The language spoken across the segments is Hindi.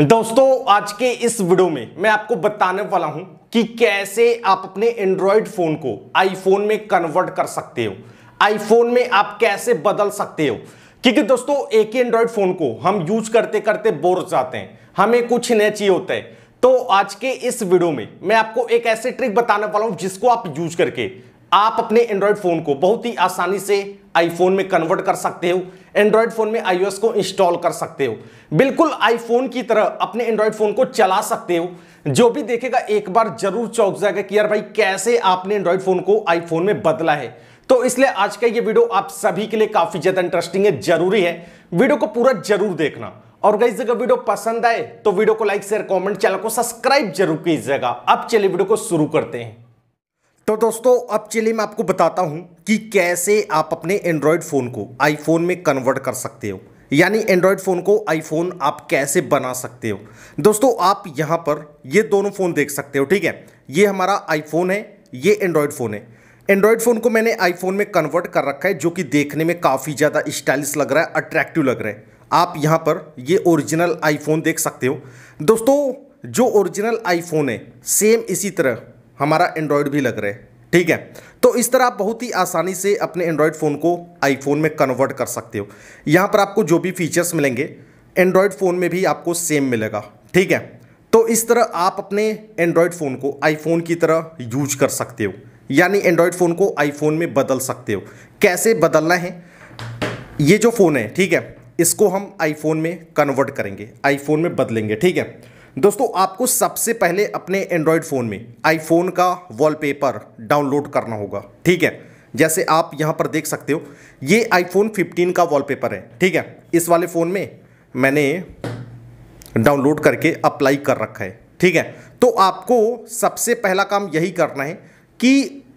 दोस्तों आज के इस वीडियो में मैं आपको बताने वाला हूं कि कैसे आप अपने एंड्रॉयड फोन को आईफोन में कन्वर्ट कर सकते हो आईफोन में आप कैसे बदल सकते हो क्योंकि दोस्तों एक ही एंड्रॉयड फोन को हम यूज करते करते बोर हो जाते हैं हमें कुछ नया चाहिए होता है तो आज के इस वीडियो में मैं आपको एक ऐसे ट्रिक बताने वाला हूं जिसको आप यूज करके आप अपने एंड्रॉयड फ़ोन को बहुत ही आसानी से आईफोन में कन्वर्ट कर सकते हो एंड्रॉयड फ़ोन में आईओएस को इंस्टॉल कर सकते हो बिल्कुल आईफोन की तरह अपने एंड्रॉयड फ़ोन को चला सकते हो जो भी देखेगा एक बार जरूर चौंक जाएगा कि यार भाई कैसे आपने एंड्रॉयड फ़ोन को आईफोन में बदला है तो इसलिए आज का ये वीडियो आप सभी के लिए काफ़ी ज़्यादा इंटरेस्टिंग है ज़रूरी है वीडियो को पूरा जरूर देखना और गई अगर वीडियो पसंद आए तो वीडियो को लाइक शेयर कमेंट चैनल को सब्सक्राइब जरूर कीजिएगा अब चलिए वीडियो को शुरू करते हैं तो दोस्तों अब चलिए मैं आपको बताता हूँ कि कैसे आप अपने एंड्रॉयड फ़ोन को आईफोन में कन्वर्ट कर सकते हो यानी एंड्रॉयड फ़ोन को आईफोन आप कैसे बना सकते हो दोस्तों आप यहाँ पर ये दोनों फ़ोन देख सकते हो ठीक है ये हमारा आईफोन है ये एंड्रॉयड फ़ोन है एंड्रॉयड फ़ोन को मैंने आईफोन में कन्वर्ट कर रखा है जो कि देखने में काफ़ी ज़्यादा स्टाइलिश लग रहा है अट्रैक्टिव लग रहा है आप यहाँ पर ये ओरिजिनल आईफोन देख सकते हो दोस्तों जो ओरिजिनल आईफोन है सेम इसी तरह हमारा एंड्रॉयड भी लग रहा है ठीक है तो इस तरह आप बहुत ही आसानी से अपने एंड्रॉयड फ़ोन को आईफोन में कन्वर्ट कर सकते हो यहाँ पर आपको जो भी फीचर्स मिलेंगे एंड्रॉयड फ़ोन में भी आपको सेम मिलेगा ठीक है तो इस तरह आप अपने एंड्रॉयड फ़ोन को आईफोन की तरह यूज कर सकते हो यानी एंड्रॉयड फ़ोन को आईफोन में बदल सकते हो कैसे बदलना है ये जो फ़ोन है ठीक है इसको हम आईफोन में कन्वर्ट करेंगे आईफोन में बदलेंगे ठीक है दोस्तों आपको सबसे पहले अपने एंड्रॉयड फ़ोन में आईफोन का वॉलपेपर डाउनलोड करना होगा ठीक है जैसे आप यहाँ पर देख सकते हो ये आईफोन 15 का वॉलपेपर है ठीक है इस वाले फ़ोन में मैंने डाउनलोड करके अप्लाई कर रखा है ठीक है तो आपको सबसे पहला काम यही करना है कि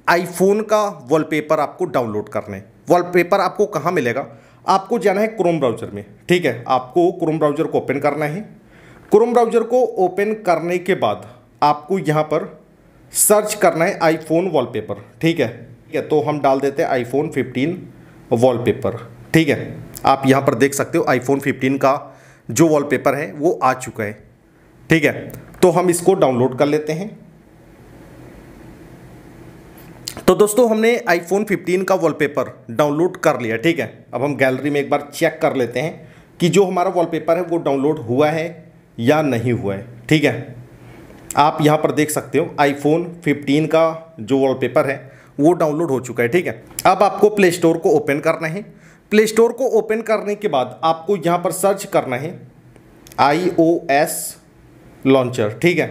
आईफोन का वॉलपेपर आपको डाउनलोड करना है वॉलपेपर आपको कहाँ मिलेगा आपको जाना है क्रोम ब्राउज़र में ठीक है आपको क्रोम ब्राउज़र को ओपन करना है क्रोम ब्राउज़र को ओपन करने के बाद आपको यहाँ पर सर्च करना है आईफोन वॉलपेपर ठीक है ठीक है तो हम डाल देते हैं आईफोन 15 वॉलपेपर ठीक है आप यहाँ पर देख सकते हो आईफोन 15 का जो वॉलपेपर है वो आ चुका है ठीक है तो हम इसको डाउनलोड कर लेते हैं तो दोस्तों हमने आईफोन 15 का वॉलपेपर डाउनलोड कर लिया ठीक है अब हम गैलरी में एक बार चेक कर लेते हैं कि जो हमारा वॉलपेपर है वो डाउनलोड हुआ है या नहीं हुआ है ठीक है आप यहाँ पर देख सकते हो आईफोन 15 का जो वॉलपेपर है वो डाउनलोड हो चुका है ठीक है अब आपको प्ले स्टोर को ओपन करना है प्ले स्टोर को ओपन करने के बाद आपको यहाँ पर सर्च करना है आई ओ एस लॉन्चर ठीक है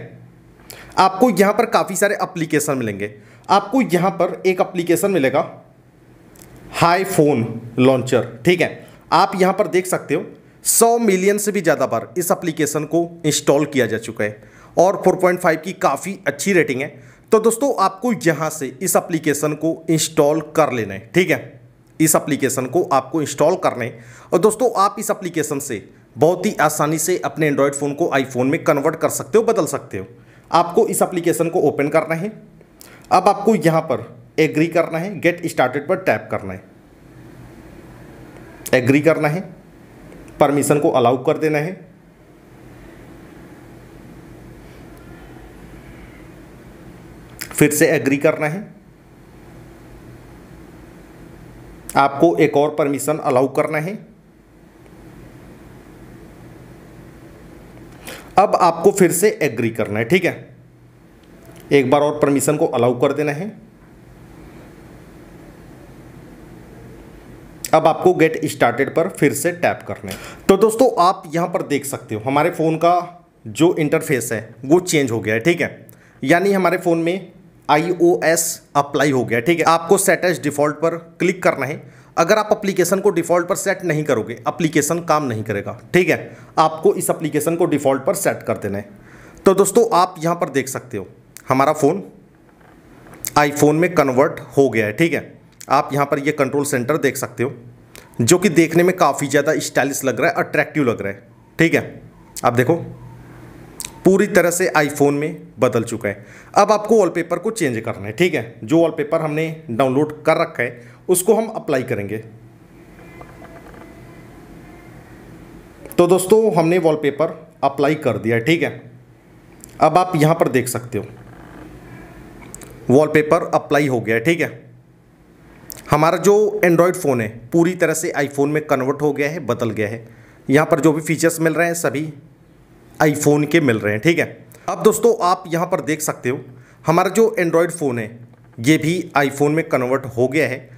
आपको यहाँ पर काफ़ी सारे अप्लीकेशन मिलेंगे आपको यहाँ पर एक अप्लीकेशन मिलेगा हाई फोन लॉन्चर ठीक है आप यहाँ पर देख सकते हो 100 मिलियन से भी ज़्यादा बार इस एप्लीकेशन को इंस्टॉल किया जा चुका है और 4.5 की काफ़ी अच्छी रेटिंग है तो दोस्तों आपको यहाँ से इस एप्लीकेशन को इंस्टॉल कर लेना है ठीक है इस एप्लीकेशन को आपको इंस्टॉल करने और दोस्तों आप इस एप्लीकेशन से बहुत ही आसानी से अपने एंड्रॉयड फ़ोन को आईफोन में कन्वर्ट कर सकते हो बदल सकते हो आपको इस एप्लीकेशन को ओपन करना है अब आपको यहाँ पर एग्री करना है गेट स्टार्टेड पर टैप करना है एग्री करना है परमिशन को अलाउ कर देना है फिर से एग्री करना है आपको एक और परमिशन अलाउ करना है अब आपको फिर से एग्री करना है ठीक है एक बार और परमिशन को अलाउ कर देना है अब आपको गेट स्टार्टेड पर फिर से टैप करना है तो दोस्तों आप यहाँ पर देख सकते हो हमारे फ़ोन का जो इंटरफेस है वो चेंज हो गया है ठीक है यानी हमारे फ़ोन में आई अप्लाई हो गया ठीक है आपको सेट एज डिफ़ॉल्ट पर क्लिक करना है अगर आप अप्लीकेशन को डिफ़ॉल्ट पर सेट नहीं करोगे अप्लीकेशन काम नहीं करेगा ठीक है आपको इस अप्लीकेशन को डिफ़ॉल्ट पर सेट कर देना है तो दोस्तों आप यहाँ पर देख सकते हो हमारा फ़ोन आईफोन में कन्वर्ट हो गया है ठीक है आप यहाँ पर ये कंट्रोल सेंटर देख सकते हो जो कि देखने में काफ़ी ज़्यादा स्टाइलिश लग रहा है अट्रैक्टिव लग रहा है ठीक है आप देखो पूरी तरह से आईफोन में बदल चुका है अब आपको वॉलपेपर को चेंज करना है ठीक है जो वॉलपेपर हमने डाउनलोड कर रखा है उसको हम अप्लाई करेंगे तो दोस्तों हमने वॉलपेपर अप्लाई कर दिया ठीक है अब आप यहाँ पर देख सकते हो वॉलपेपर अप्लाई हो गया ठीक है हमारा जो एंड्रॉयड फ़ोन है पूरी तरह से आईफोन में कन्वर्ट हो गया है बदल गया है यहाँ पर जो भी फीचर्स मिल रहे हैं सभी आईफोन के मिल रहे हैं ठीक है अब दोस्तों आप यहाँ पर देख सकते हो हमारा जो एंड्रॉयड फ़ोन है ये भी आईफोन में कन्वर्ट हो गया है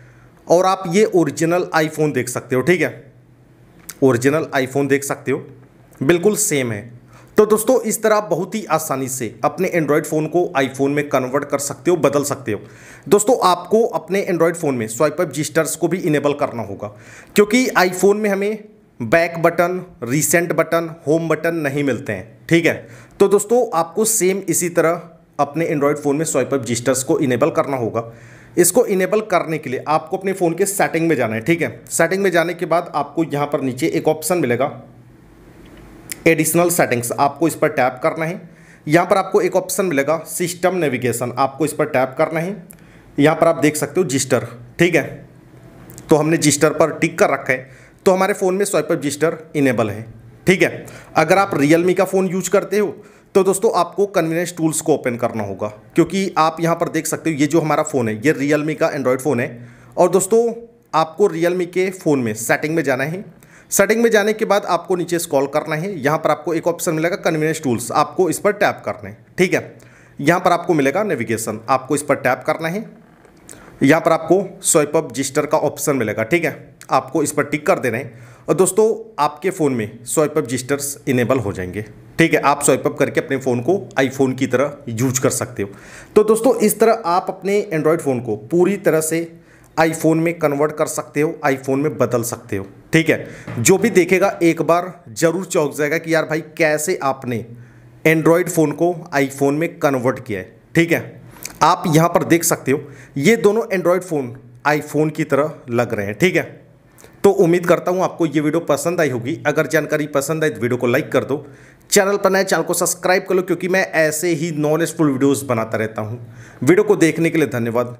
और आप ये ओरिजिनल आईफोन देख सकते हो ठीक है ओरिजिनल आईफोन देख सकते हो बिल्कुल सेम है तो दोस्तों इस तरह आप बहुत ही आसानी से अपने एंड्रॉयड फ़ोन को आईफोन में कन्वर्ट कर सकते हो बदल सकते हो दोस्तों आपको अपने एंड्रॉयड फ़ोन में स्वाइप अप जिस्टर्स को भी इनेबल करना होगा क्योंकि आईफोन में हमें back button recent button home button नहीं मिलते हैं ठीक है तो दोस्तों आपको सेम इसी तरह अपने एंड्रॉयड फ़ोन में स्वाइप अप जिस्टर्स को इनेबल करना होगा इसको इनेबल करने के लिए आपको अपने फ़ोन के सेटिंग में जाना है ठीक है सेटिंग में जाने के बाद आपको यहाँ पर नीचे एक ऑप्शन मिलेगा एडिशनल सेटिंग्स आपको इस पर टैप करना है यहाँ पर आपको एक ऑप्शन मिलेगा सिस्टम नेविगेशन आपको इस पर टैप करना है यहाँ पर आप देख सकते हो जिस्टर ठीक है तो हमने जिस्टर पर टिक कर रखा है तो हमारे फ़ोन में स्वाइपर जिस्टर इनेबल है ठीक है अगर आप रियलमी का फ़ोन यूज करते हो तो दोस्तों आपको कन्वीनियंस टूल्स को ओपन करना होगा क्योंकि आप यहाँ पर देख सकते हो ये जो हमारा फ़ोन है ये रियलमी का एंड्रॉयड फ़ोन है और दोस्तों आपको रियलमी के फ़ोन में सेटिंग में जाना है सेटिंग में जाने के बाद आपको नीचे स्कॉल करना है यहाँ पर आपको एक ऑप्शन मिलेगा कन्वीनियंस टूल्स आपको इस पर टैप करना है ठीक है यहाँ पर आपको मिलेगा नेविगेशन आपको इस पर टैप करना है यहाँ पर आपको स्वाइप अप जिस्टर का ऑप्शन मिलेगा ठीक है आपको इस पर टिक कर देना है और दोस्तों आपके फ़ोन में स्वाइप अप जिस्टर्स इनेबल हो जाएंगे ठीक है आप स्वाइप अप करके अपने फ़ोन को आईफोन की तरह यूज कर सकते हो तो दोस्तों इस तरह आप अपने एंड्रॉयड फ़ोन को पूरी तरह से आईफोन में कन्वर्ट कर सकते हो आईफोन में बदल सकते हो ठीक है जो भी देखेगा एक बार ज़रूर चौंक जाएगा कि यार भाई कैसे आपने एंड्रॉयड फ़ोन को आईफोन में कन्वर्ट किया है ठीक है आप यहाँ पर देख सकते हो ये दोनों एंड्रॉयड फ़ोन आईफोन की तरह लग रहे हैं ठीक है तो उम्मीद करता हूँ आपको ये वीडियो पसंद आई होगी अगर जानकारी पसंद आई तो वीडियो को लाइक कर दो चैनल पर नए चैनल को सब्सक्राइब कर लो क्योंकि मैं ऐसे ही नॉलेजफुल वीडियोस बनाता रहता हूँ वीडियो को देखने के लिए धन्यवाद